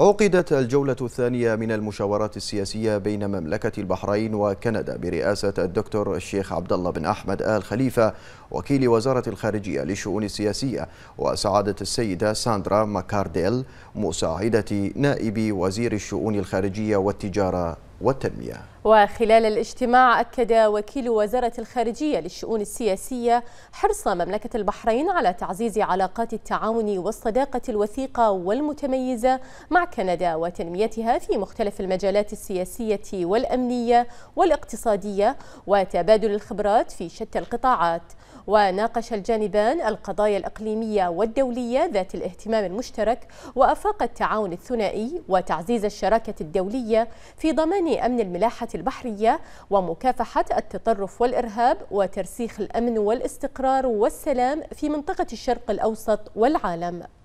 عقدت الجولة الثانية من المشاورات السياسية بين مملكة البحرين وكندا برئاسة الدكتور الشيخ عبد الله بن أحمد آل خليفة وكيل وزارة الخارجية للشؤون السياسية وسعادة السيدة ساندرا ماكارديل مساعدة نائب وزير الشؤون الخارجية والتجارة والتنمية وخلال الاجتماع أكد وكيل وزارة الخارجية للشؤون السياسية حرص مملكة البحرين على تعزيز علاقات التعاون والصداقة الوثيقة والمتميزة مع كندا وتنميتها في مختلف المجالات السياسية والأمنية والاقتصادية وتبادل الخبرات في شتى القطاعات وناقش الجانبان القضايا الإقليمية والدولية ذات الاهتمام المشترك وأفاق التعاون الثنائي وتعزيز الشراكة الدولية في ضمان أمن الملاحة البحرية ومكافحة التطرف والإرهاب وترسيخ الأمن والاستقرار والسلام في منطقة الشرق الأوسط والعالم